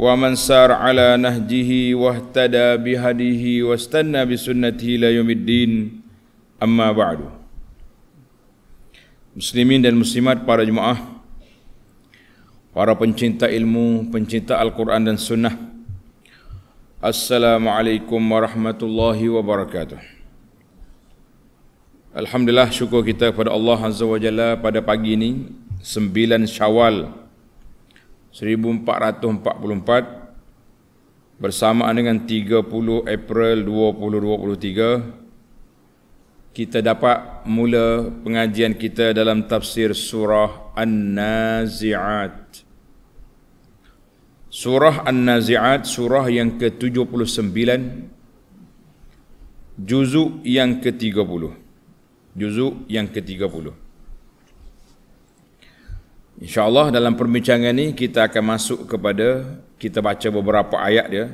Wa ومن سار على نهجه واهتدى بهديه واستنى بسنته الى يوم الدين amma بعد Muslimin dan muslimat para jemaah para pencinta ilmu pencinta Al-Qur'an dan sunnah Assalamualaikum warahmatullahi wabarakatuh Alhamdulillah syukur kita kepada Allah Azza wa Jalla pada pagi ini 9 Syawal 1444 bersamaan dengan 30 April 2023 kita dapat mula pengajian kita dalam tafsir surah An-Nazi'at. Surah An-Nazi'at surah yang ke-79 juzuk yang ke-30. Juzuk yang ke-30. InsyaAllah dalam perbincangan ini kita akan masuk kepada kita baca beberapa ayat dia.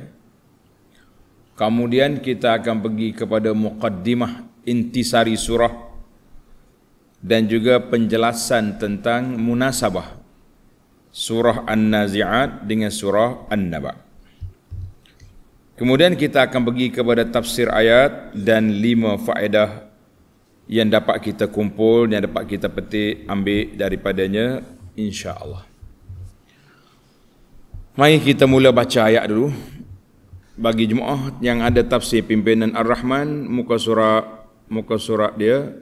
Kemudian kita akan pergi kepada muqaddimah intisari surah dan juga penjelasan tentang munasabah surah An-Nazi'at dengan surah An-Naba. Kemudian kita akan pergi kepada tafsir ayat dan lima faedah yang dapat kita kumpul, yang dapat kita petik, ambil daripadanya insya-Allah. Mari kita mula baca ayat dulu bagi jemaah yang ada tafsir pimpinan Ar-Rahman muka surah muka surah dia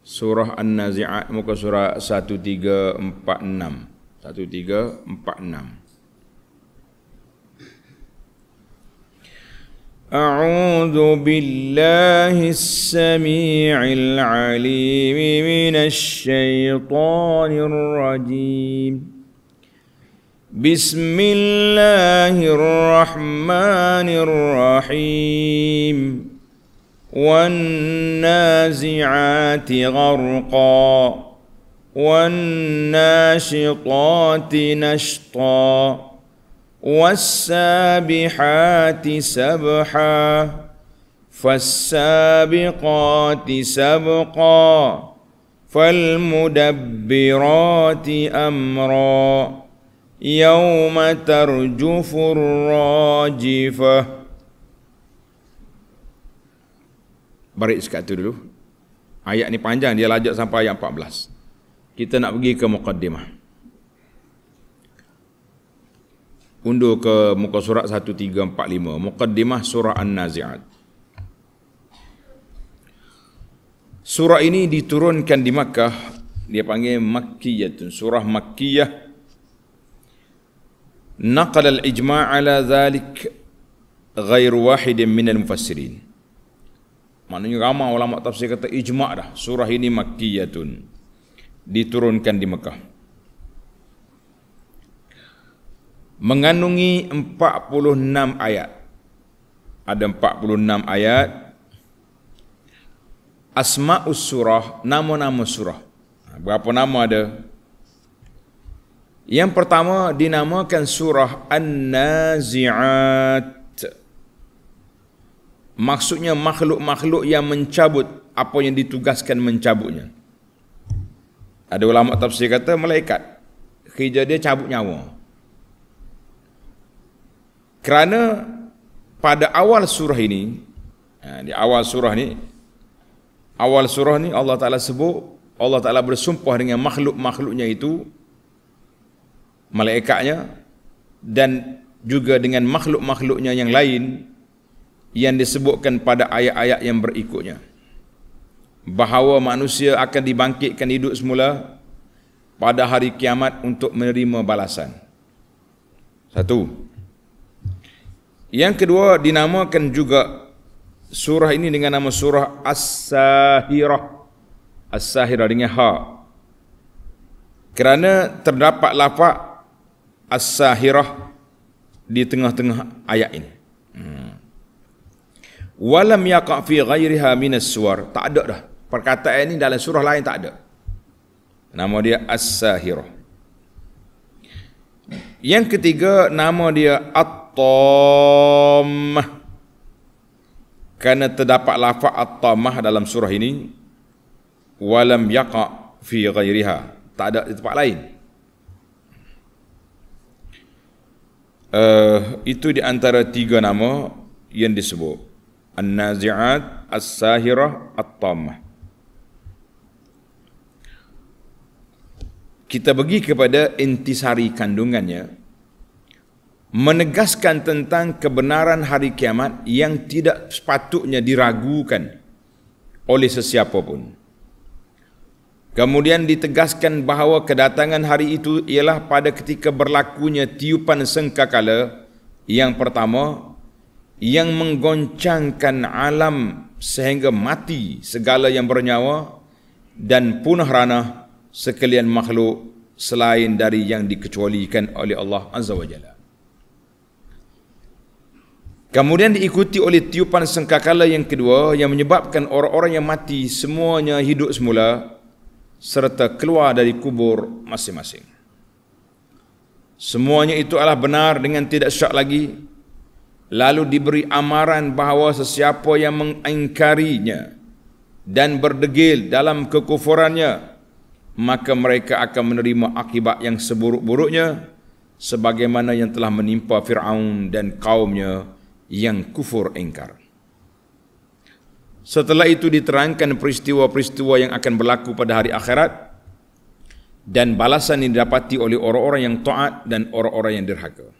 surah An-Nazi'at muka surat 1346 1346 أعوذ بالله السميع العليم من الشيطان الرجيم بسم الله الرحمن الرحيم والنازعات غرقا والناشطات نشطا والسابحات سبحا فالسابقات سبقا فالمدبرات أمرا يوم ترجف الراجفة Barik sekat tu dulu. Ayat ni panjang, dia lajak sampai ayat 14. Kita nak pergi ke Muqaddimah. undur ke muka surat 1345 muqaddimah surah an-naziat surah ini diturunkan di Makkah dia panggil makkiyah surah makkiyah naqala al-ijma' ala zalik ghair wahid min al-mufassirin maknanya ramai ulama tafsir kata ijma' dah surah ini makkiyah diturunkan di Makkah mengandungi 46 ayat. Ada 46 ayat. Asma'us surah, nama-nama surah. Ha, berapa nama ada? Yang pertama dinamakan surah An-Nazi'at. Maksudnya makhluk-makhluk yang mencabut apa yang ditugaskan mencabutnya. Ada ulama tafsir kata malaikat. Kerja dia cabut nyawa. Kerana pada awal surah ini, ha, di awal surah ni awal surah ni Allah Ta'ala sebut, Allah Ta'ala bersumpah dengan makhluk-makhluknya itu, malaikatnya, dan juga dengan makhluk-makhluknya yang lain, yang disebutkan pada ayat-ayat yang berikutnya. Bahawa manusia akan dibangkitkan hidup semula pada hari kiamat untuk menerima balasan. Satu. Yang kedua dinamakan juga surah ini dengan nama surah As-Sahirah. As-Sahirah dengan ha. Kerana terdapat lafaz As-Sahirah di tengah-tengah ayat ini. Hmm. Walam yaqa fi ghairiha minas suwar. Tak ada dah. Perkataan ini dalam surah lain tak ada. Nama dia As-Sahirah. Yang ketiga nama dia at At-Tammah. Kerana terdapat lafaz At-Tammah dalam surah ini walam yaqa fi ghairiha. Tak ada di tempat lain. Uh, itu di antara tiga nama yang disebut. An-Nazi'at, As-Sahirah, At-Tammah. Kita pergi kepada intisari kandungannya menegaskan tentang kebenaran hari kiamat yang tidak sepatutnya diragukan oleh sesiapa pun. Kemudian ditegaskan bahawa kedatangan hari itu ialah pada ketika berlakunya tiupan sengkakala yang pertama yang menggoncangkan alam sehingga mati segala yang bernyawa dan punah rana sekalian makhluk selain dari yang dikecualikan oleh Allah Azza wa Jalla. Kemudian diikuti oleh tiupan sengkakala yang kedua yang menyebabkan orang-orang yang mati semuanya hidup semula serta keluar dari kubur masing-masing. Semuanya itu adalah benar dengan tidak syak lagi. Lalu diberi amaran bahawa sesiapa yang mengingkarinya dan berdegil dalam kekufurannya, maka mereka akan menerima akibat yang seburuk-buruknya sebagaimana yang telah menimpa Fir'aun dan kaumnya yang kufur engkar. Setelah itu diterangkan peristiwa-peristiwa yang akan berlaku pada hari akhirat dan balasan yang didapati oleh orang-orang yang taat dan orang-orang yang derhaka.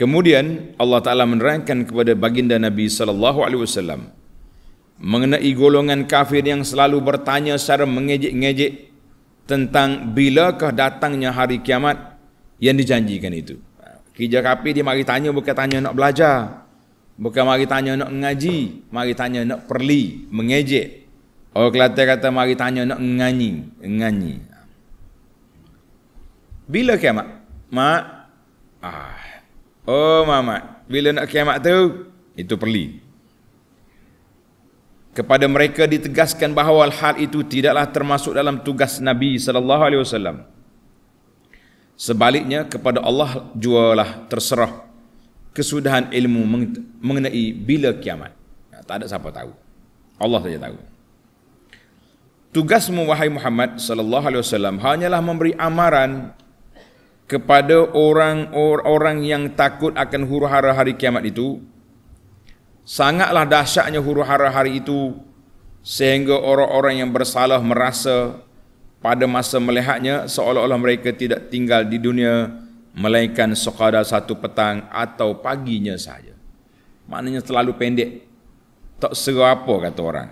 Kemudian Allah Taala menerangkan kepada baginda Nabi sallallahu alaihi wasallam mengenai golongan kafir yang selalu bertanya secara mengejek-ngejek tentang bilakah datangnya hari kiamat yang dijanjikan itu. Kerja kapi dia mari tanya bukan tanya nak belajar. Bukan mari tanya nak ngaji, mari tanya nak perli, mengejek. Oh kelate kata mari tanya nak nganyi, nganyi. Bila kiamat? Mak. Ah. Oh mama, bila nak ke mak tu? Itu perli. Kepada mereka ditegaskan bahawa hal itu tidaklah termasuk dalam tugas Nabi sallallahu alaihi wasallam. Sebaliknya kepada Allah jualah terserah kesudahan ilmu mengenai bila kiamat. Ya, tak ada siapa tahu. Allah saja tahu. Tugasmu wahai Muhammad sallallahu alaihi wasallam hanyalah memberi amaran kepada orang-orang yang takut akan huru-hara hari kiamat itu. Sangatlah dahsyatnya huru-hara hari itu sehingga orang-orang yang bersalah merasa pada masa melihatnya seolah-olah mereka tidak tinggal di dunia melainkan sekadar satu petang atau paginya saja. Maknanya terlalu pendek. Tak serah apa kata orang.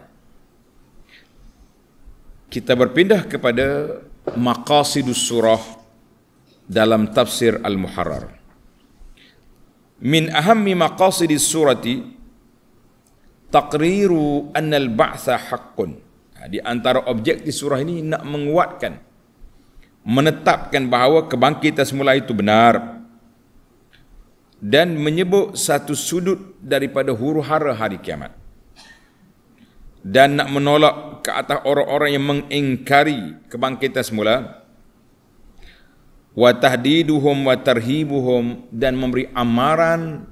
Kita berpindah kepada maqasidus surah dalam tafsir Al-Muharrar. Min ahammi maqasidis surati taqriru anna al-ba'tha haqqun. Ha, di antara objektif surah ini nak menguatkan, menetapkan bahawa kebangkitan semula itu benar dan menyebut satu sudut daripada huru hara hari kiamat dan nak menolak ke atas orang-orang yang mengingkari kebangkitan semula wa tahdiduhum wa tarhibuhum dan memberi amaran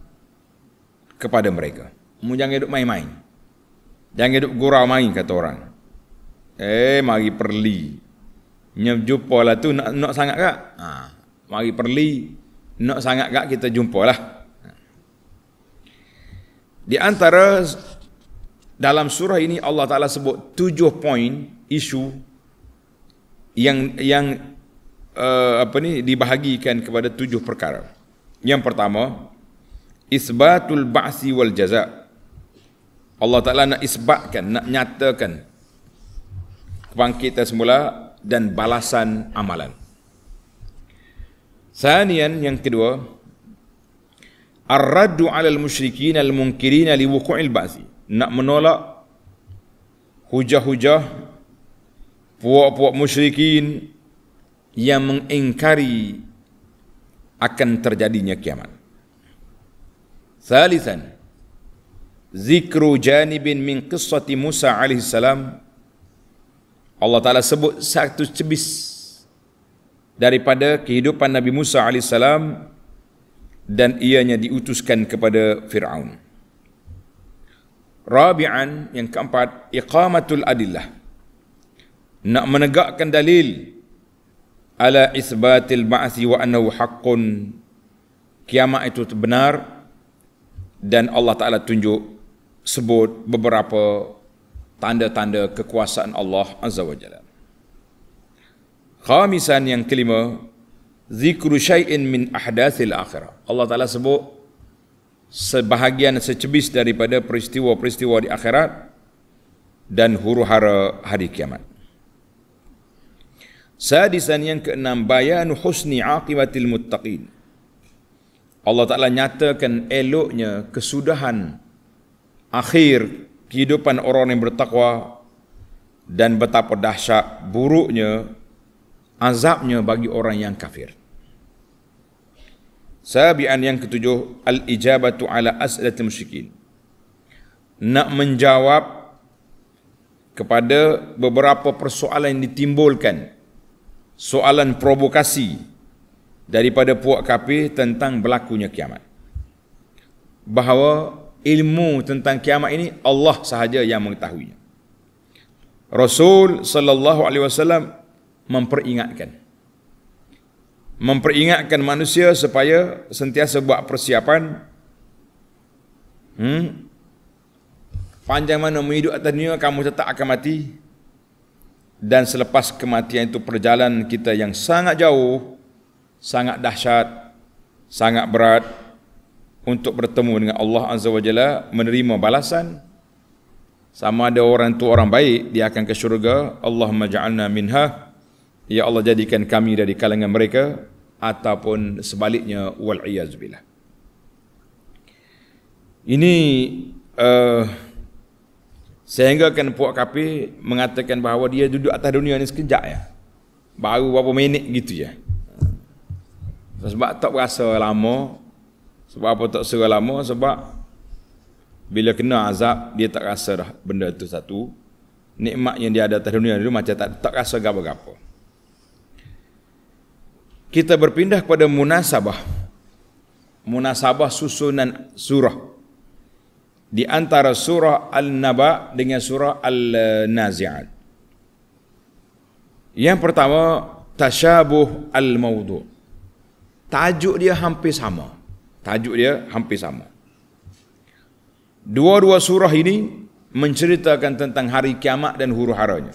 kepada mereka. Mu jangan hidup main-main. Jangan hidup gurau main kata orang. Eh, mari perli. Nya jumpa lah tu nak, nak sangat kak? Ha, mari perli. Nak sangat kak kita jumpa lah. Di antara dalam surah ini Allah Ta'ala sebut tujuh poin isu yang yang uh, apa ni dibahagikan kepada tujuh perkara. Yang pertama, isbatul ba'si wal jaza. Allah Ta'ala nak isbatkan, nak nyatakan kebangkitan semula dan balasan amalan. Sanian yang kedua, ar-raddu 'ala al-musyrikin al-munkirin li wuqu'il ba'si. Nak menolak hujah-hujah puak-puak musyrikin yang mengingkari akan terjadinya kiamat. Salisan, zikru janibin min qissati Musa alaihissalam salam Allah Ta'ala sebut satu cebis daripada kehidupan Nabi Musa AS dan ianya diutuskan kepada Fir'aun. Rabi'an yang keempat, iqamatul adillah. Nak menegakkan dalil ala isbatil Maasi wa annahu haqqun kiamat itu benar dan Allah Ta'ala tunjuk sebut beberapa tanda-tanda kekuasaan Allah Azza wa Jalla. Khamisan yang kelima, zikru syai'in min ahdathil akhirah. Allah Ta'ala sebut, sebahagian secebis daripada peristiwa-peristiwa di akhirat dan huru hara hari kiamat. Sadisan yang keenam, bayanu husni aqibatil muttaqin. Allah Ta'ala nyatakan eloknya kesudahan akhir kehidupan orang yang bertakwa dan betapa dahsyat buruknya azabnya bagi orang yang kafir. Sabian yang ketujuh al-ijabatu ala as'alatil musyrikin. Nak menjawab kepada beberapa persoalan yang ditimbulkan soalan provokasi daripada puak kafir tentang berlakunya kiamat. Bahawa ilmu tentang kiamat ini Allah sahaja yang mengetahuinya. Rasul sallallahu alaihi wasallam memperingatkan memperingatkan manusia supaya sentiasa buat persiapan hmm? panjang mana hidup atas dunia kamu tetap akan mati dan selepas kematian itu perjalanan kita yang sangat jauh sangat dahsyat sangat berat untuk bertemu dengan Allah Azza wa Jalla menerima balasan sama ada orang tu orang baik dia akan ke syurga Allah Majalna minha ya Allah jadikan kami dari kalangan mereka ataupun sebaliknya wal iyaz billah ini uh, sehingga kan puak kapi mengatakan bahawa dia duduk atas dunia ni sekejap ya baru beberapa minit gitu je ya. sebab tak berasa lama sebab apa tak serah lama? Sebab bila kena azab, dia tak rasa dah benda itu satu. Nikmat yang dia ada atas dunia dulu macam tak, tak rasa gapa-gapa. Kita berpindah kepada munasabah. Munasabah susunan surah. Di antara surah Al-Naba dengan surah Al-Nazi'at. Yang pertama, Tashabuh Al-Mawdu. Tajuk dia hampir sama. Tajuk dia hampir sama. Dua-dua surah ini menceritakan tentang hari kiamat dan huru haranya.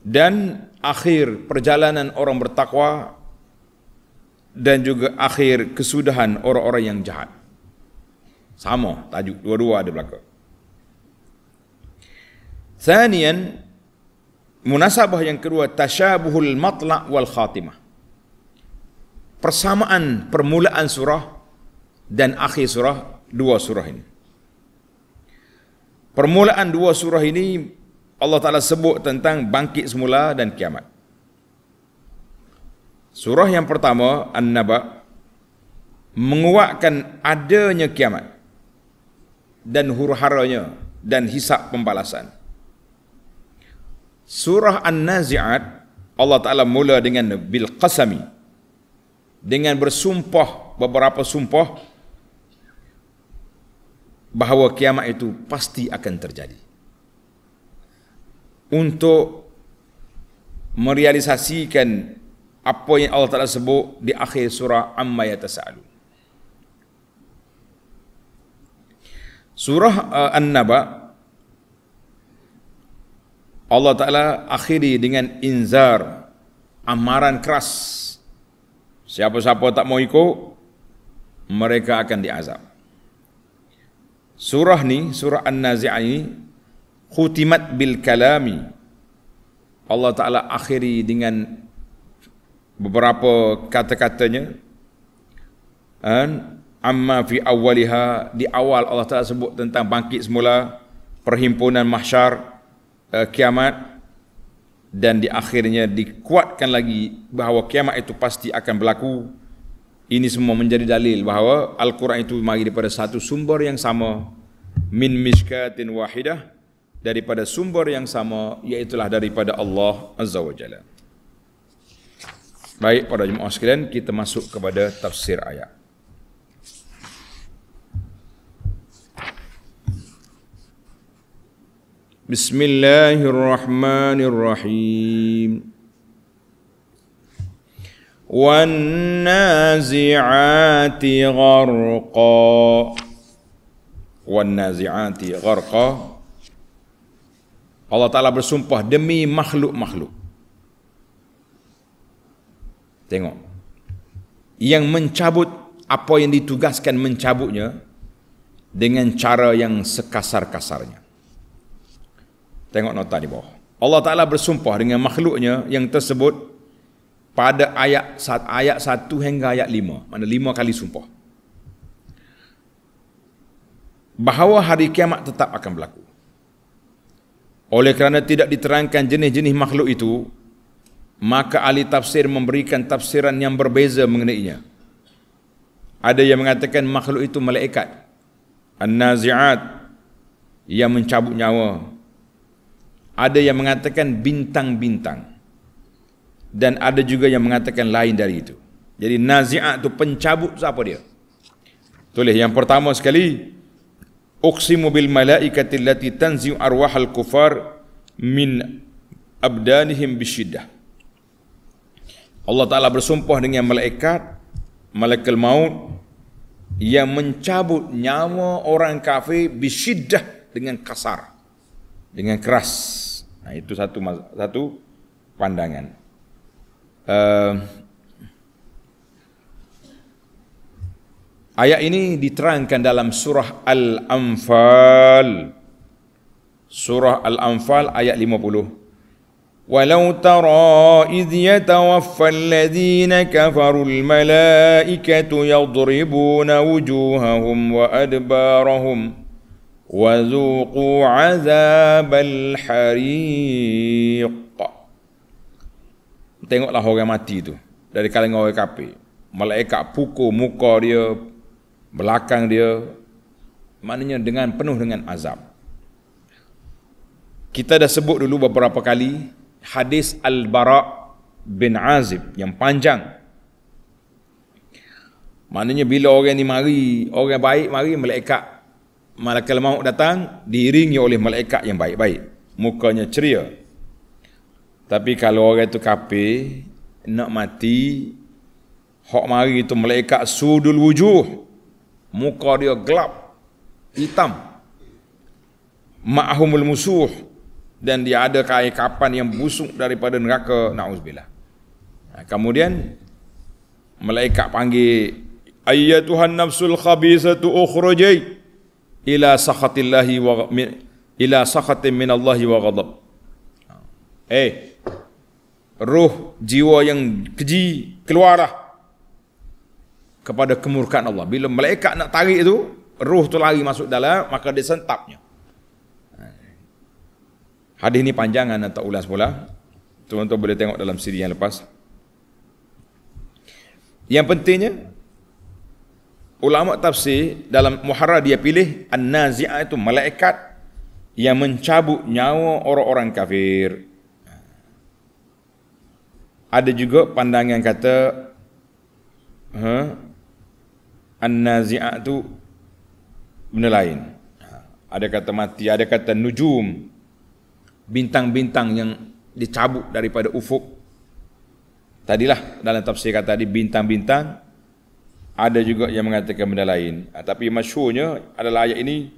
Dan akhir perjalanan orang bertakwa dan juga akhir kesudahan orang-orang yang jahat. Sama tajuk dua-dua ada belakang. Sanian, munasabah yang kedua, tashabuhul matla' wal khatimah persamaan permulaan surah dan akhir surah dua surah ini. Permulaan dua surah ini Allah Ta'ala sebut tentang bangkit semula dan kiamat. Surah yang pertama, An-Naba, menguatkan adanya kiamat dan huru dan hisap pembalasan. Surah An-Nazi'at, Allah Ta'ala mula dengan Bil-Qasami, dengan bersumpah beberapa sumpah bahawa kiamat itu pasti akan terjadi. Untuk merealisasikan apa yang Allah Ta'ala sebut di akhir surah Amma Yatasa'alu. Surah uh, An-Naba Allah Ta'ala akhiri dengan inzar amaran keras Siapa-siapa tak mau ikut, mereka akan diazab. Surah ni, surah An-Nazi'ah ni, khutimat bil kalami. Allah Ta'ala akhiri dengan beberapa kata-katanya. An amma fi awaliha di awal Allah Taala sebut tentang bangkit semula perhimpunan mahsyar uh, kiamat dan di akhirnya dikuatkan lagi bahawa kiamat itu pasti akan berlaku ini semua menjadi dalil bahawa Al-Quran itu mari daripada satu sumber yang sama min mishkatin wahidah daripada sumber yang sama iaitulah daripada Allah Azza wa Jalla baik pada jemaah sekalian kita masuk kepada tafsir ayat بسم الله الرحمن الرحيم والنازعات غرقا والنازعات غرقا Allah Ta'ala bersumpah demi makhluk-makhluk. Tengok. Yang mencabut apa yang ditugaskan mencabutnya dengan cara yang sekasar-kasarnya. Tengok nota di bawah. Allah Ta'ala bersumpah dengan makhluknya yang tersebut pada ayat ayat satu hingga ayat lima. Mana lima kali sumpah. Bahawa hari kiamat tetap akan berlaku. Oleh kerana tidak diterangkan jenis-jenis makhluk itu, maka ahli tafsir memberikan tafsiran yang berbeza mengenainya. Ada yang mengatakan makhluk itu malaikat. An-Nazi'at yang mencabut nyawa ada yang mengatakan bintang-bintang dan ada juga yang mengatakan lain dari itu jadi nazi'at itu pencabut siapa dia tulis yang pertama sekali uqsimu bil malaikati allati tanzi'u arwahal kufar min abdanihim bisyiddah Allah Ta'ala bersumpah dengan malaikat malaikat maut yang mencabut nyawa orang kafir bisyiddah dengan kasar dengan keras. Nah, itu satu satu pandangan. Uh, Ayat ini diterangkan dalam surah Al-Anfal. Surah Al-Anfal ayat 50. Walau tara idh yatawaffa alladhina kafaru al-malaikatu yadribuna wujuhahum wa adbarahum. وذوقوا عذاب الحريق Tengoklah orang mati tu dari kalangan orang kafir. Malaikat pukul muka dia, belakang dia maknanya dengan penuh dengan azab. Kita dah sebut dulu beberapa kali hadis Al-Bara bin Azib yang panjang. Maknanya bila orang ni mari, orang baik mari malaikat malaikat maut datang diiringi oleh malaikat yang baik-baik mukanya ceria tapi kalau orang itu kafir nak mati hok mari itu malaikat sudul wujuh muka dia gelap hitam ma'humul musuh dan dia ada kain kapan yang busuk daripada neraka na'uzubillah ha, kemudian malaikat panggil ayyatuhan nafsul khabisatu ukhrajai ila sakhatillahi wa ila sakhatin min Allahi wa ghadab. Eh, roh jiwa yang keji keluarlah kepada kemurkaan Allah. Bila malaikat nak tarik itu, roh tu lari masuk dalam, maka dia sentapnya. Hadis ini panjang, anda tak ulas pula. Tuan-tuan boleh tengok dalam siri yang lepas. Yang pentingnya, ulama tafsir dalam muhara dia pilih an itu malaikat yang mencabut nyawa orang-orang kafir. Ada juga pandangan kata ha huh, an itu benda lain. Ada kata mati, ada kata nujum. Bintang-bintang yang dicabut daripada ufuk. Tadilah dalam tafsir kata tadi bintang-bintang ada juga yang mengatakan benda lain. Ha, tapi masyurnya adalah ayat ini,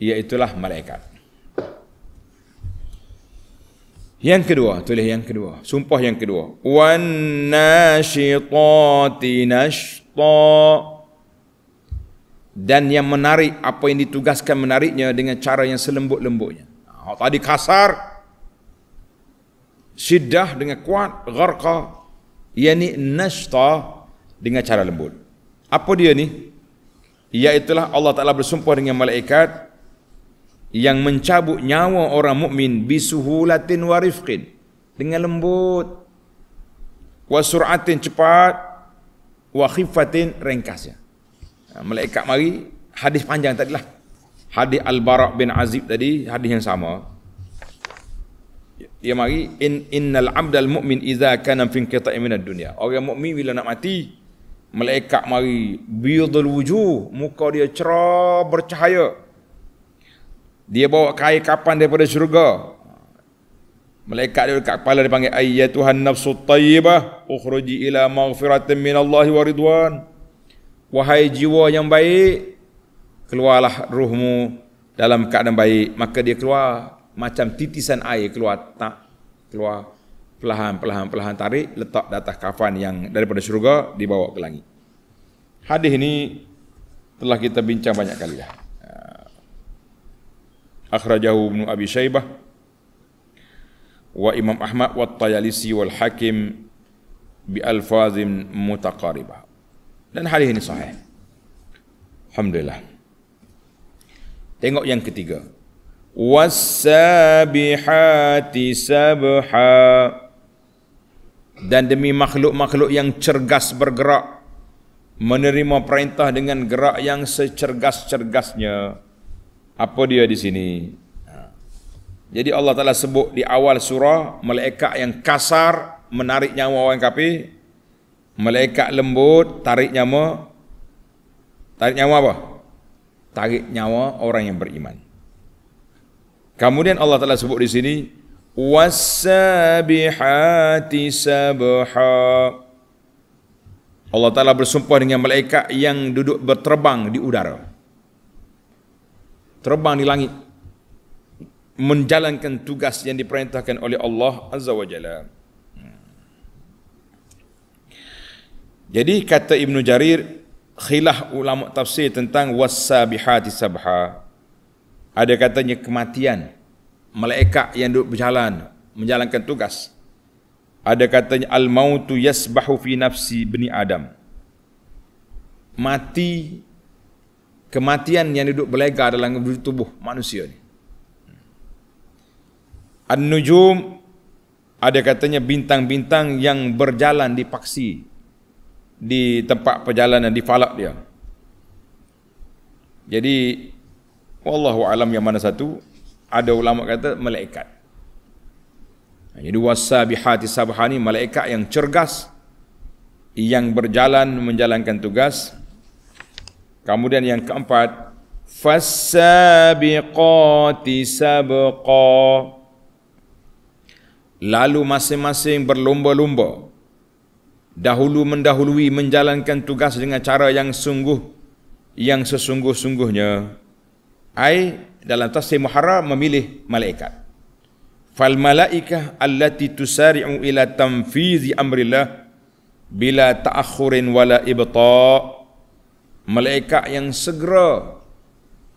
iaitulah malaikat. Yang kedua, tulis yang kedua. Sumpah yang kedua. Wan nasyitati nashta. Dan yang menarik, apa yang ditugaskan menariknya dengan cara yang selembut-lembutnya. Ha, tadi kasar, Siddah dengan kuat, gharqa, yakni nashta dengan cara lembut. Apa dia ni? Iaitulah Allah Ta'ala bersumpah dengan malaikat yang mencabut nyawa orang mukmin bisuhulatin warifqin. Dengan lembut. Wasuratin cepat. Wakhifatin ringkasnya. Ha, malaikat mari, hadis panjang tadi lah. Hadis Al-Bara' bin Azib tadi, hadis yang sama. Dia mari, innal abdal mukmin iza kanam fin kita'i minat dunia. Orang mukmin bila nak mati, Malaikat mari biyadul wujuh, muka dia cerah bercahaya. Dia bawa kain kapan daripada syurga. Malaikat dia dekat kepala dia panggil ayyatuhan nafsut tayyibah ukhruji ila maghfiratin min Allah wa Wahai jiwa yang baik, keluarlah ruhmu dalam keadaan baik. Maka dia keluar macam titisan air keluar tak keluar perlahan-perlahan-perlahan tarik letak di atas kafan yang daripada syurga dibawa ke langit. Hadis ini telah kita bincang banyak kali dah. Ah. Akhrajahu Ibn Abi Shaybah wa Imam Ahmad wa Tayalisi wal Hakim bi alfazim mutaqaribah. Dan hadis ini sahih. Alhamdulillah. Tengok yang ketiga. Wassabihati sabha dan demi makhluk-makhluk yang cergas bergerak menerima perintah dengan gerak yang secergas-cergasnya apa dia di sini ha. jadi Allah Taala sebut di awal surah malaikat yang kasar menarik nyawa orang kafir malaikat lembut tarik nyawa tarik nyawa apa tarik nyawa orang yang beriman kemudian Allah Taala sebut di sini wassabihati sabha Allah Taala bersumpah dengan malaikat yang duduk berterbang di udara terbang di langit menjalankan tugas yang diperintahkan oleh Allah Azza wa Jalla Jadi kata Ibn Jarir khilah ulama tafsir tentang wassabihati sabha ada katanya kematian malaikat yang duduk berjalan menjalankan tugas ada katanya al mautu yasbahu fi nafsi bani adam mati kematian yang duduk berlega dalam tubuh manusia ni an nujum ada katanya bintang-bintang yang berjalan di paksi di tempat perjalanan di falak dia jadi wallahu alam yang mana satu ada ulama kata malaikat. Jadi wasabihati sabhani malaikat yang cergas yang berjalan menjalankan tugas. Kemudian yang keempat fasabiqati sabqa. Lalu masing-masing berlumba-lumba dahulu mendahului menjalankan tugas dengan cara yang sungguh yang sesungguh-sungguhnya. Ai dalam tafsir muharrar memilih malaikat fal malaikah allati tusari'u ila tanfizi amrillah bila ta'akhurin wala ibta malaikat yang segera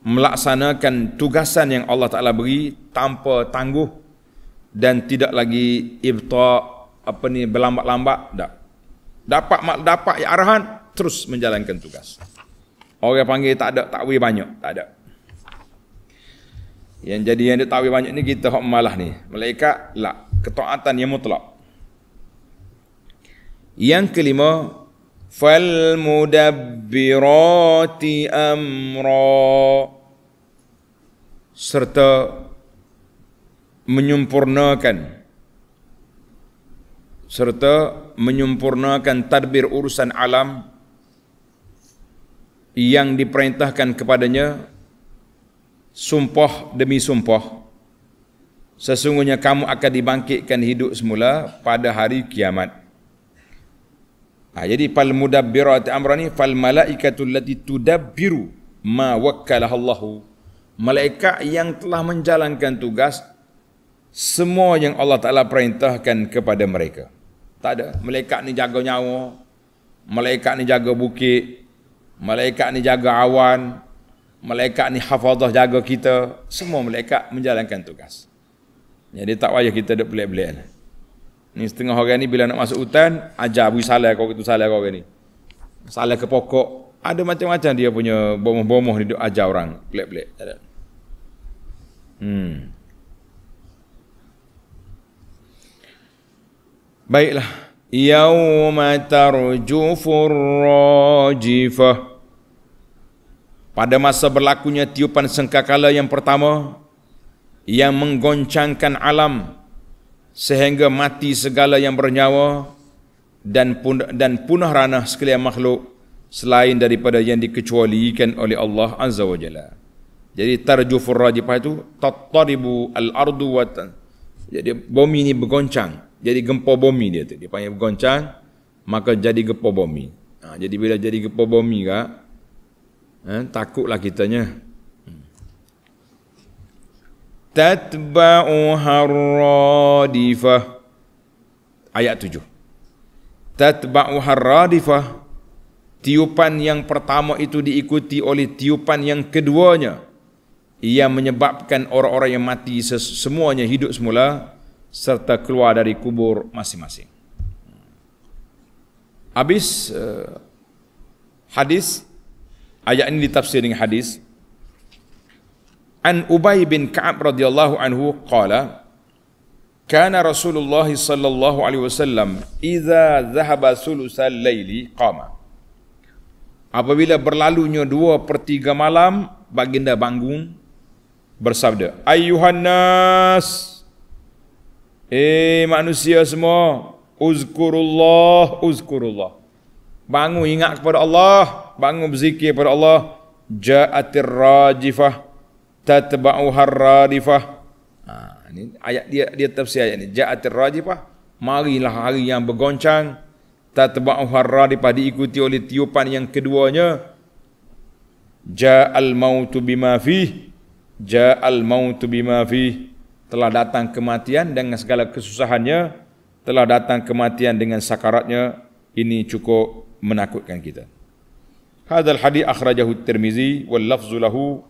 melaksanakan tugasan yang Allah Taala beri tanpa tangguh dan tidak lagi ibta apa ni berlambat-lambat tak dapat dapat arahan terus menjalankan tugas orang panggil tak ada takwil banyak tak ada yang jadi yang dia tahu banyak ni kita hok malah ni. Malaikat lah ketaatan yang mutlak. Yang kelima fal mudabbirati amra serta menyempurnakan serta menyempurnakan tadbir urusan alam yang diperintahkan kepadanya sumpah demi sumpah sesungguhnya kamu akan dibangkitkan hidup semula pada hari kiamat ha, jadi fal mudabbirati amrani fal malaikatul allati tudabbiru ma wakkalah Allah malaikat yang telah menjalankan tugas semua yang Allah Taala perintahkan kepada mereka tak ada malaikat ni jaga nyawa malaikat ni jaga bukit malaikat ni jaga awan malaikat ni hafadah jaga kita, semua malaikat menjalankan tugas. Jadi tak payah kita duduk belik-belik. Lah. Ni setengah orang ni bila nak masuk hutan, ajar bui salah kau itu salah kau ni. Salah ke pokok, ada macam-macam dia punya bomoh-bomoh ni duduk ajar orang belik-belik. Hmm. Baiklah. Yawma tarjufur rajifah pada masa berlakunya tiupan sengkakala yang pertama yang menggoncangkan alam sehingga mati segala yang bernyawa dan pun dan punah ranah sekalian makhluk selain daripada yang dikecualikan oleh Allah Azza wa Jalla. Jadi tarjufur rajifah itu tattaribu al-ardu wa jadi bumi ini bergoncang. Jadi gempa bumi dia tu dia panggil bergoncang maka jadi gempa bumi. Ha, jadi bila jadi gempa bumi kak, eh, takutlah kitanya tatba'u harradifah ayat 7 tatba'u harradifah tiupan yang pertama itu diikuti oleh tiupan yang keduanya ia menyebabkan orang-orang yang mati semuanya hidup semula serta keluar dari kubur masing-masing habis uh, hadis 1400 ayat ini ditafsir dengan hadis An Ubay bin Ka'ab radhiyallahu anhu qala Kana Rasulullah sallallahu alaihi wasallam idza dhahaba sulusal laili qama Apabila berlalunya dua per tiga malam, baginda bangun bersabda, Ayuhan nas, eh manusia semua, uzkurullah, uzkurullah. Bangun ingat kepada Allah, bangun berzikir kepada Allah. Ja'atir rajifah tatba'u harradifah. Ha, ini ayat dia dia tafsir ayat ini. Ja'atir rajifah, marilah hari yang bergoncang tatba'u harradifah diikuti oleh tiupan yang keduanya. Ja'al mautu bima fi Ja'al mautu bima fi telah datang kematian dengan segala kesusahannya telah datang kematian dengan sakaratnya ini cukup menakutkan kita. Hadal hadis akhrajahu Tirmizi wal lafzu lahu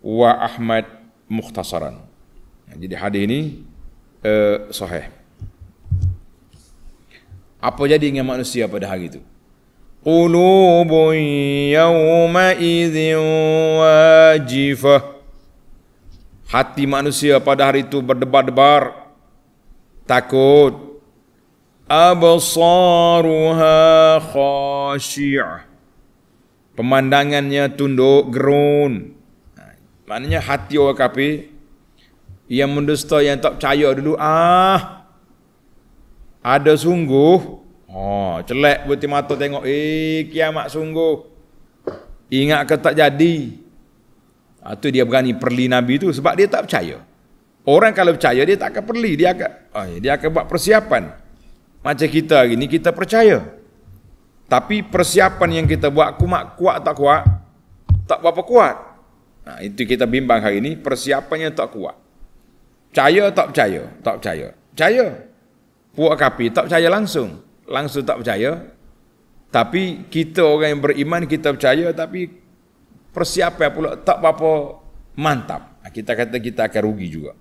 wa Ahmad mukhtasaran. Jadi hadis ini uh, sahih. Apa jadi dengan manusia pada hari itu? Qulubun yawma idzin wajifah. Hati manusia pada hari itu berdebar-debar takut absaruha khashi'ah pemandangannya tunduk gerun ha, maknanya hati orang kafir yang mendusta yang tak percaya dulu ah ada sungguh oh ha, celak buti mata tengok eh kiamat sungguh ingat ke tak jadi ah, dia berani perli nabi itu sebab dia tak percaya orang kalau percaya dia tak akan perli dia akan ah, dia akan buat persiapan macam kita hari ni kita percaya. Tapi persiapan yang kita buat kuat kuat tak kuat? Tak berapa kuat. Nah, itu kita bimbang hari ni persiapannya tak kuat. Percaya tak percaya? Tak percaya. Percaya. Puak kapi tak percaya langsung. Langsung tak percaya. Tapi kita orang yang beriman kita percaya tapi persiapan pula tak berapa mantap. Kita kata kita akan rugi juga.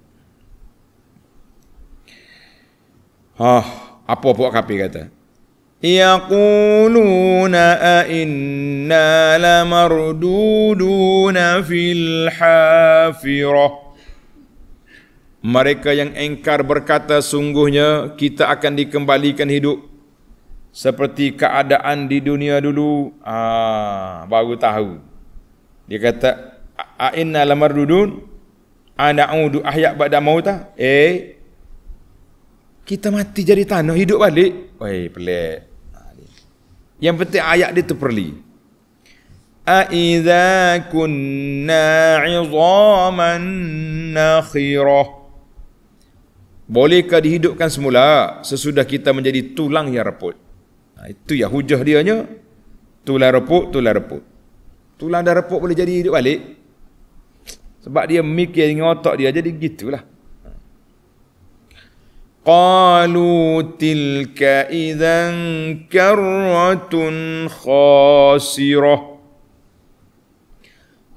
Ah. Oh. Apa puak kapi kata? Yaquluna a inna lamarduduna fil hafirah. Mereka yang engkar berkata sungguhnya kita akan dikembalikan hidup seperti keadaan di dunia dulu ah baru tahu dia kata a inna lamardudun ana'udu ahya ba'da mauta. Ah? eh kita mati jadi tanah hidup balik oi pelik yang penting ayat dia tu perli a idza kunna 'idhaman nakhirah bolehkah dihidupkan semula sesudah kita menjadi tulang yang reput ha, itu ya hujah dia dianya tulang reput tulang reput tulang dah reput boleh jadi hidup balik sebab dia mikir dengan otak dia jadi gitulah قالوا تلك اذا كره خاسره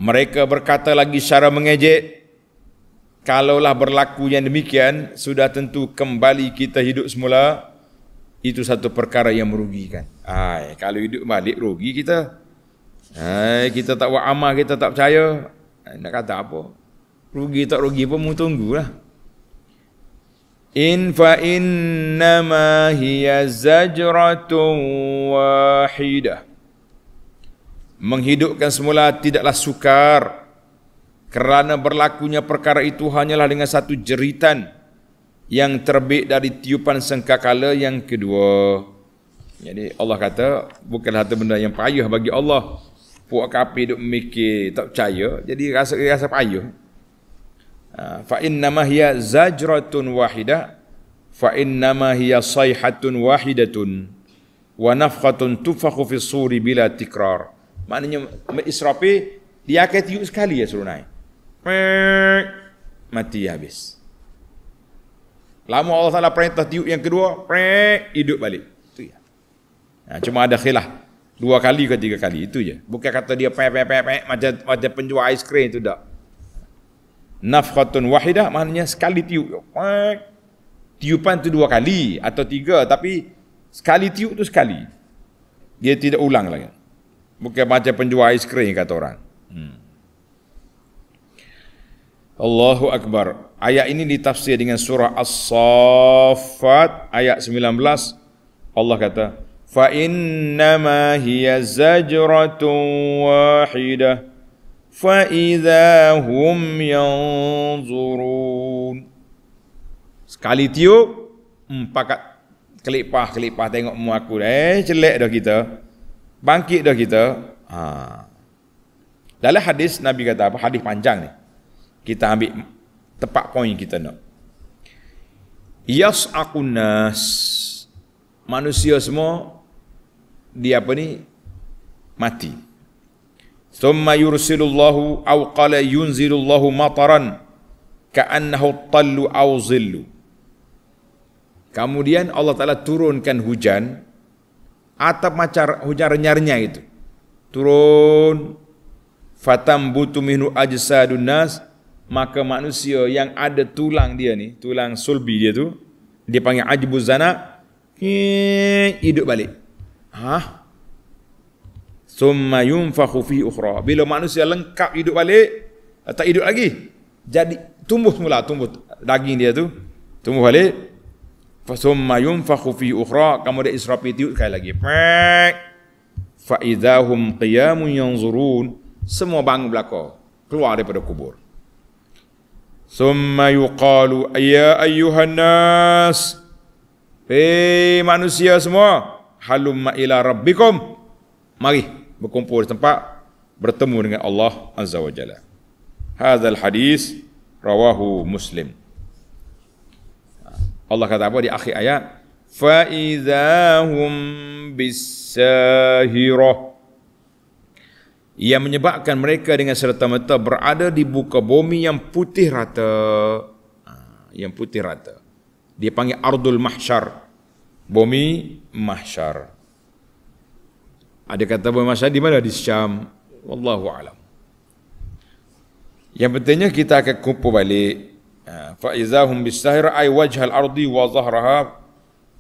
mereka berkata lagi secara mengejek kalaulah berlaku yang demikian sudah tentu kembali kita hidup semula itu satu perkara yang merugikan ai kalau hidup balik rugi kita ai kita tak buat amal kita tak percaya nak kata apa rugi tak rugi pun mu tunggulah In fa inna ma hiya zajratun wahidah. Menghidupkan semula tidaklah sukar kerana berlakunya perkara itu hanyalah dengan satu jeritan yang terbit dari tiupan sengkakala yang kedua. Jadi Allah kata bukan satu benda yang payah bagi Allah. Puak kapi duk mikir tak percaya jadi rasa rasa payah. Ah, fa innama hiya zajratun wahidah fa innama hiya sayhatun wahidatun wa nafqatun tufakhu fi suri bila tikrar maknanya israfi dia akan tiup sekali ya suruh naik mati habis lama Allah Taala perintah tiup yang kedua hidup balik tu ya nah, cuma ada khilaf dua kali ke tiga kali itu je bukan kata dia pe pe pe macam macam penjual aiskrim itu dak nafratun wahidah maknanya sekali tiup. Tiupan tu dua kali atau tiga tapi sekali tiup tu sekali. Dia tidak ulang lagi. Bukan macam penjual aiskrim kata orang. Hmm. Allahu Akbar. Ayat ini ditafsir dengan surah As-Saffat ayat 19. Allah kata, "Fa innama hiya zajratun wahidah." فإذا هم ينظرون Sekali tiup, empat kelipah-kelipah tengok mu aku. Eh, celek dah kita. Bangkit dah kita. Ha. Dalam hadis, Nabi kata apa? Hadis panjang ni. Kita ambil tepat poin kita nak. Yas'akunas. Manusia semua, dia apa ni? Mati. ثم يرسل الله أو قال ينزل الله مطرا كأنه الطل أو ظل Kemudian Allah Ta'ala turunkan hujan atap macam hujan renyarnya itu. Turun fatam butu minu ajsadun nas maka manusia yang ada tulang dia ni, tulang sulbi dia tu dia panggil ajbu zana hidup balik. Hah? Summa yunfakhu fi ukhra. Bila manusia lengkap hidup balik, eh, tak hidup lagi. Jadi tumbuh semula, tumbuh daging dia tu. Tumbuh balik. Fa summa yunfakhu fi ukhra. Kamu dia israfi tiup sekali lagi. Pak. Fa idahum qiyamun yanzurun. Semua bangun belaka keluar daripada kubur. Summa yuqalu ayya ayyuhan nas. Hei manusia semua, halumma ila rabbikum. Mari berkumpul di tempat bertemu dengan Allah Azza wa Jalla. Hadzal hadis rawahu Muslim. Allah kata apa di akhir ayat? Fa idzahum bisahirah. Ia menyebabkan mereka dengan serta-merta berada di buka bumi yang putih rata. Ha, yang putih rata. Dia panggil Ardul Mahsyar. Bumi Mahsyar. Ada kata Abu Mas'ad di mana? Di Syam. Wallahu alam. Yang pentingnya kita akan kumpul balik. Ha, fa izahum bisahir ay wajhal ardi wa zahraha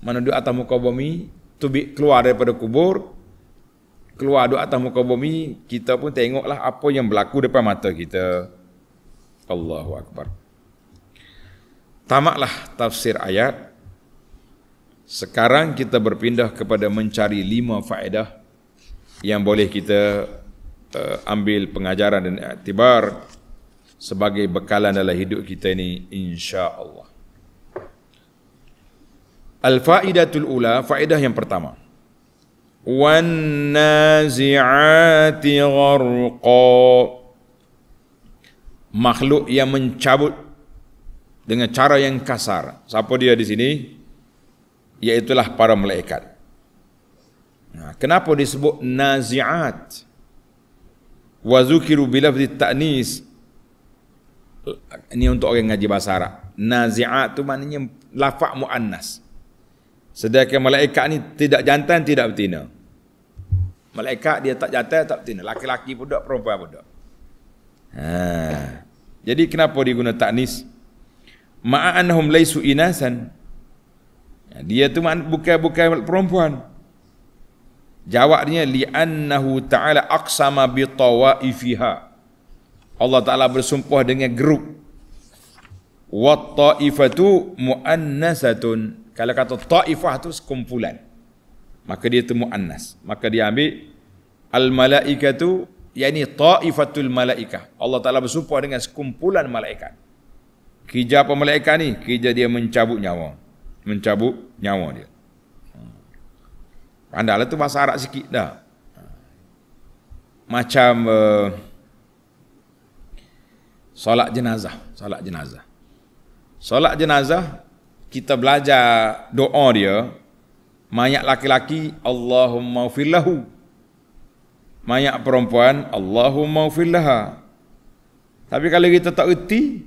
mana di atas muka bumi tu keluar daripada kubur keluar di atas muka bumi kita pun tengoklah apa yang berlaku depan mata kita. Allahu akbar. Tamatlah tafsir ayat. Sekarang kita berpindah kepada mencari lima faedah yang boleh kita uh, ambil pengajaran dan iktibar sebagai bekalan dalam hidup kita ini insya-Allah. Al-faidatul ula, faedah yang pertama. Wan naziati gharqa. Makhluk yang mencabut dengan cara yang kasar. Siapa dia di sini? Iaitulah para malaikat. Ha, kenapa disebut nazi'at wa zukiru bilafzi ta'nis ini untuk orang ngaji bahasa Arab nazi'at tu maknanya lafaz muannas sedangkan malaikat ni tidak jantan tidak betina malaikat dia tak jantan tak betina laki-laki budak perempuan budak ha jadi kenapa digunakan taknis? ma'anhum laisu inasan dia tu bukan bukan perempuan Jawabnya li'annahu ta'ala aqsama bi tawaifiha. Allah Ta'ala bersumpah dengan grup. Wa ta'ifatu mu'annasatun. Kalau kata ta'ifah itu sekumpulan. Maka dia itu mu'annas. Maka dia ambil al-malaikatu yakni ta'ifatul malaika. Allah Ta'ala bersumpah dengan sekumpulan malaikat. Kijah apa malaikat ni? Kijah dia mencabut nyawa. Mencabut nyawa dia. Pandalah tu bahasa Arab sikit dah. Macam uh, solat jenazah, solat jenazah. Solat jenazah kita belajar doa dia mayat laki-laki Allahumma filahu. Mayat perempuan Allahumma filaha. Tapi kalau kita tak erti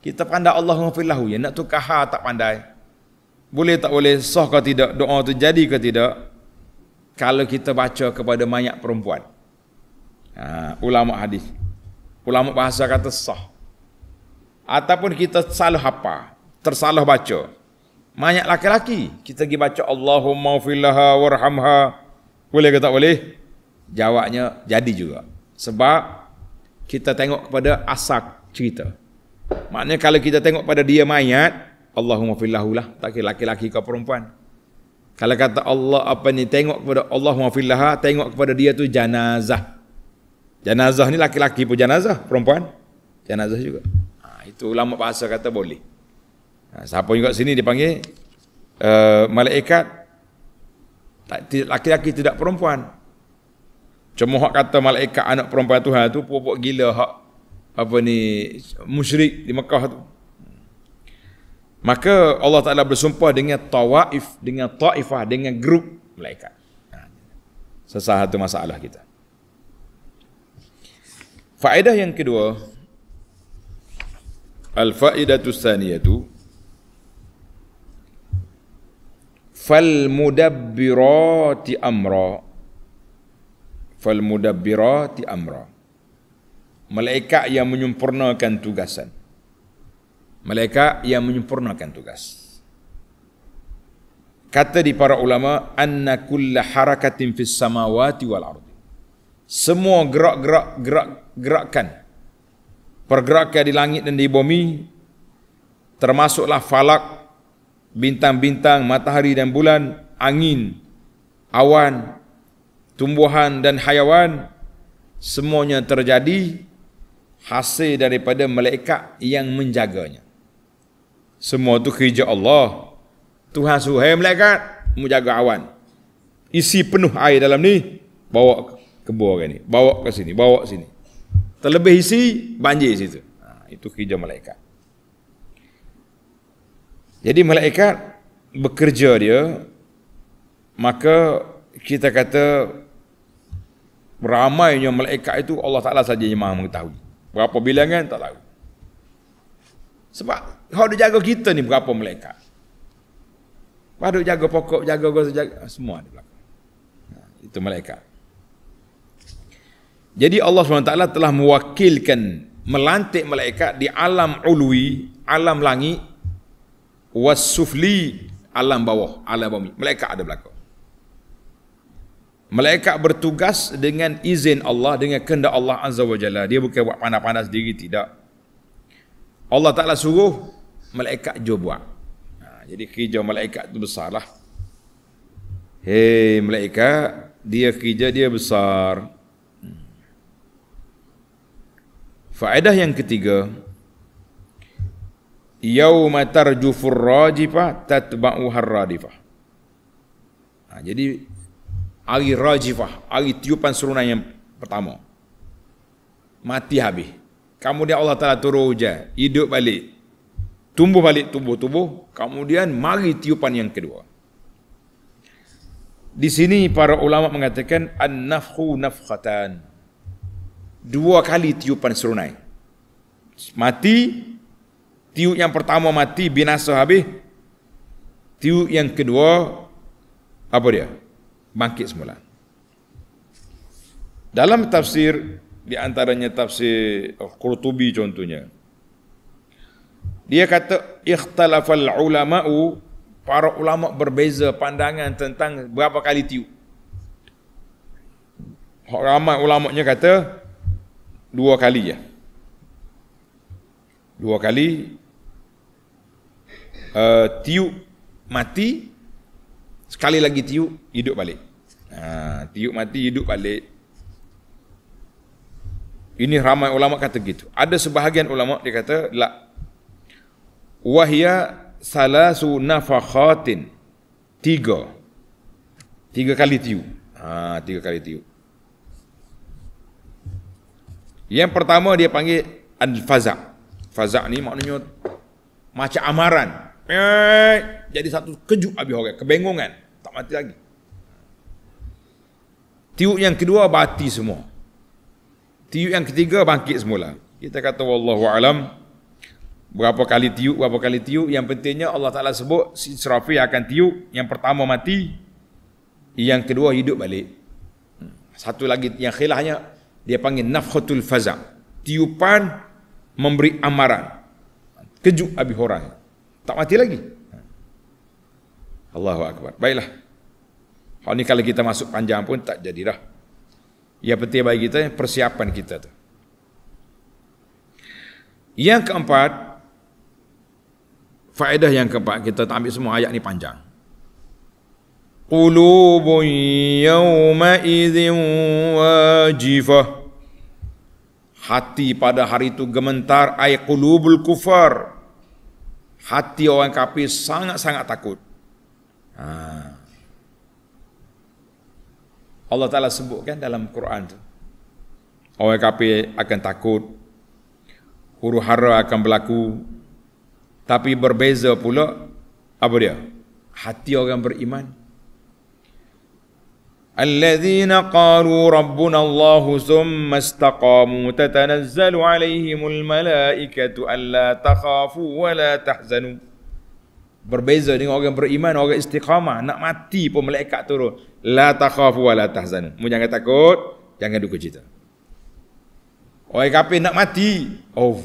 kita pandai Allahumma filahu ya nak tukar ha tak pandai boleh tak boleh sah ke tidak doa tu jadi ke tidak kalau kita baca kepada mayat perempuan ha, ulama hadis ulama bahasa kata sah ataupun kita salah apa tersalah baca mayat laki-laki kita pergi baca Allahumma filaha warhamha boleh ke tak boleh jawabnya jadi juga sebab kita tengok kepada asal cerita maknanya kalau kita tengok pada dia mayat Allahumma fillahulah tak kira laki-laki ke perempuan kalau kata Allah apa ni tengok kepada Allahumma fillaha tengok kepada dia tu jenazah jenazah ni laki-laki pun jenazah perempuan jenazah juga ha, itu ulama bahasa kata boleh ha, siapa juga sini dipanggil uh, malaikat tak, laki-laki tidak perempuan cuma hak kata malaikat anak perempuan Tuhan tu puak gila hak apa ni musyrik di Mekah tu Maka Allah Ta'ala bersumpah dengan tawaif, dengan ta'ifah, dengan grup malaikat. Ha. Sesah satu masalah kita. Faedah yang kedua, Al-Fa'idah Tustaniyatu, Fal-Mudabbirati Amra, Fal-Mudabbirati Amra. Malaikat yang menyempurnakan tugasan. Mereka yang menyempurnakan tugas kata di para ulama anna kullu harakatin fis samawati wal ardi semua gerak-gerak gerak-gerakan pergerakan di langit dan di bumi termasuklah falak bintang-bintang matahari dan bulan angin awan tumbuhan dan haiwan, semuanya terjadi hasil daripada malaikat yang menjaganya semua tu kerja Allah. Tuhan suruh hai malaikat menjaga awan. Isi penuh air dalam ni, bawa ke buah ni, bawa ke sini, bawa ke sini. Terlebih isi banjir situ. Ha, itu kerja malaikat. Jadi malaikat bekerja dia maka kita kata ramainya malaikat itu Allah Taala saja yang Maha mengetahui. Berapa bilangan tak tahu. Sebab hak dia jaga kita ni berapa malaikat. Padu jaga pokok, jaga gosok, jaga ah, semua di belakang. Ha, itu malaikat. Jadi Allah SWT telah mewakilkan melantik malaikat di alam ulwi, alam langit, wasufli alam bawah, alam bumi. Malaikat ada belakang. Malaikat bertugas dengan izin Allah, dengan kehendak Allah Azza wa Jalla. Dia bukan buat panas-panas diri, tidak. Allah Ta'ala suruh malaikat jo buat. Ha, jadi kerja malaikat tu besarlah. Hei malaikat, dia kerja dia besar. Faedah yang ketiga, Yawma tarjufur rajifah tatba'u harradifah. Ha, jadi, hari rajifah, hari tiupan serunan yang pertama. Mati habis. Kemudian Allah Ta'ala turun hujan. Hidup balik. Tumbuh balik tubuh-tubuh. Kemudian mari tiupan yang kedua. Di sini para ulama mengatakan an-nafhu nafkhatan. Dua kali tiupan serunai. Mati tiup yang pertama mati binasa habis. Tiup yang kedua apa dia? Bangkit semula. Dalam tafsir di antaranya tafsir Qurtubi contohnya. Dia kata ikhtalafal ulama'u para ulama berbeza pandangan tentang berapa kali tiup. Hak ramai ulama'nya kata dua kali ya Dua kali uh, tiup mati sekali lagi tiup hidup balik. Ha, tiup mati hidup balik ini ramai ulama kata gitu. Ada sebahagian ulama dia kata la wahya salasu nafakhatin. Tiga. Tiga kali tiup. Ha, tiga kali tiup. Yang pertama dia panggil al-faza'. Faza' ni maknanya macam amaran. Jadi satu kejut habis orang, kebengungan, tak mati lagi. Tiup yang kedua bati semua tiup yang ketiga bangkit semula. Kita kata wallahu alam berapa kali tiup berapa kali tiup yang pentingnya Allah Taala sebut si Israfil akan tiup yang pertama mati yang kedua hidup balik. Satu lagi yang khilahnya dia panggil nafhatul faza. Tiupan memberi amaran. Kejut Abi Hurairah. Tak mati lagi. Allahu akbar. Baiklah. Hal ni kalau kita masuk panjang pun tak jadilah. Yang penting bagi kita persiapan kita tu. Yang keempat faedah yang keempat kita tak ambil semua ayat ni panjang. Qulubun yawma idzin wajifah Hati pada hari itu gementar ay qulubul kufar. Hati orang kafir sangat-sangat takut. Ha. Allah Ta'ala sebutkan dalam Quran itu. Orang kafir akan takut, huru hara akan berlaku, tapi berbeza pula, apa dia? Hati orang beriman, الذين قالوا ربنا الله ثم استقاموا تتنزل عليهم الملائكة ألا تخافوا ولا تحزنوا Berbeza dengan orang beriman, orang istiqamah. Nak mati pun malaikat turun. La takhafu wa la tahzanu. Mu jangan takut, jangan duka cita. Orang kafir nak mati. Oh.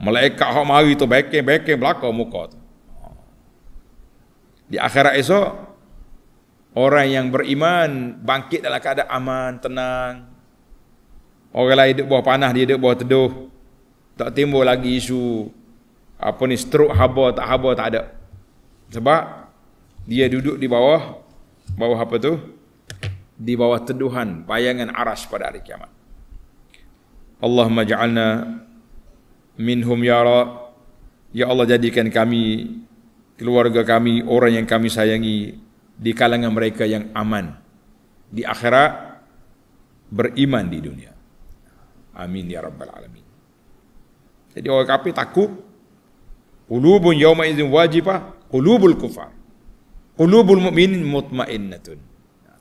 Malaikat hak mari tu bekeng-bekeng belaka muka tu. Di akhirat esok, orang yang beriman bangkit dalam keadaan aman, tenang. Orang lain hidup bawah panah, dia hidup bawah teduh. Tak timbul lagi isu apa ni stroke haba tak haba tak ada. Sebab dia duduk di bawah bawah apa tu? Di bawah teduhan bayangan aras pada hari kiamat. Allahumma ja'alna minhum ya ra. Ya Allah jadikan kami keluarga kami, orang yang kami sayangi di kalangan mereka yang aman di akhirat beriman di dunia. Amin ya rabbal alamin. Jadi orang kafir takut قلوب يومئذ واجبة قلوب الكفار قلوب المؤمنين mutmainnatun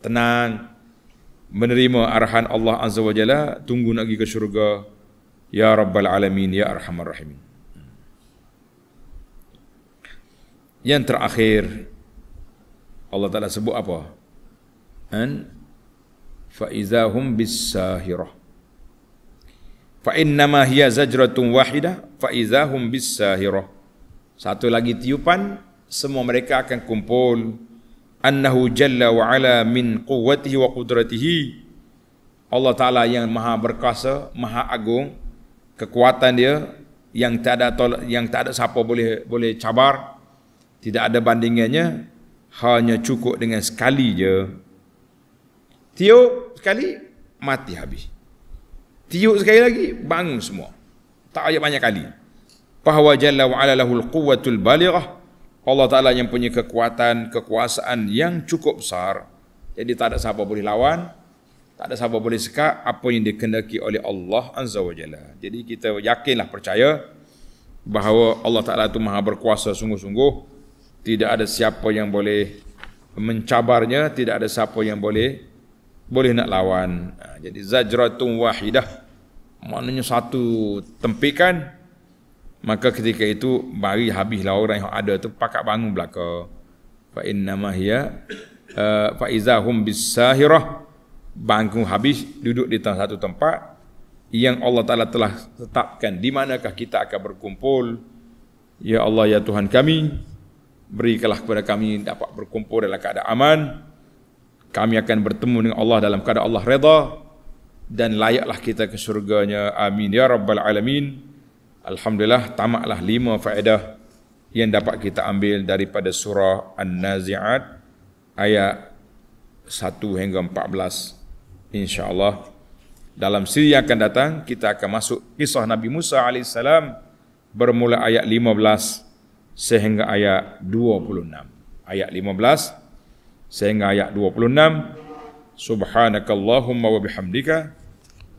tenang menerima arahan Allah Azza wa Jalla tunggu nak pergi ke syurga ya rabbal alamin ya arhamar rahimin yang terakhir Allah Taala sebut apa an fa izahum bisahirah fa innama hiya zajratun wahidah fa izahum bisahirah satu lagi tiupan semua mereka akan kumpul annahu jalla wa ala min quwwatihi wa qudratihi Allah taala yang maha berkuasa maha agung kekuatan dia yang tak ada yang tak ada siapa boleh boleh cabar tidak ada bandingannya hanya cukup dengan sekali je tiup sekali mati habis tiup sekali lagi bangun semua tak payah banyak kali bahwa jalla wa ala lahul quwwatul balighah Allah taala yang punya kekuatan kekuasaan yang cukup besar jadi tak ada siapa boleh lawan tak ada siapa boleh sekat apa yang dikendaki oleh Allah azza wajalla jadi kita yakinlah percaya bahawa Allah taala itu maha berkuasa sungguh-sungguh tidak ada siapa yang boleh mencabarnya tidak ada siapa yang boleh boleh nak lawan ha, jadi zajratun wahidah maknanya satu tempikan Maka ketika itu mari habislah orang yang ada tu pakak bangun belaka. Fa inna ma hiya eh, fa izahum bisahirah bangun habis duduk di tempat satu tempat yang Allah Taala telah tetapkan di manakah kita akan berkumpul. Ya Allah ya Tuhan kami berikanlah kepada kami dapat berkumpul dalam keadaan aman. Kami akan bertemu dengan Allah dalam keadaan Allah redha dan layaklah kita ke syurganya. Amin ya rabbal alamin. Alhamdulillah tamaklah lima faedah yang dapat kita ambil daripada surah An-Nazi'at ayat 1 hingga 14. InsyaAllah dalam siri yang akan datang kita akan masuk kisah Nabi Musa AS bermula ayat 15 sehingga ayat 26. Ayat 15 sehingga ayat 26. Subhanakallahumma wa bihamdika.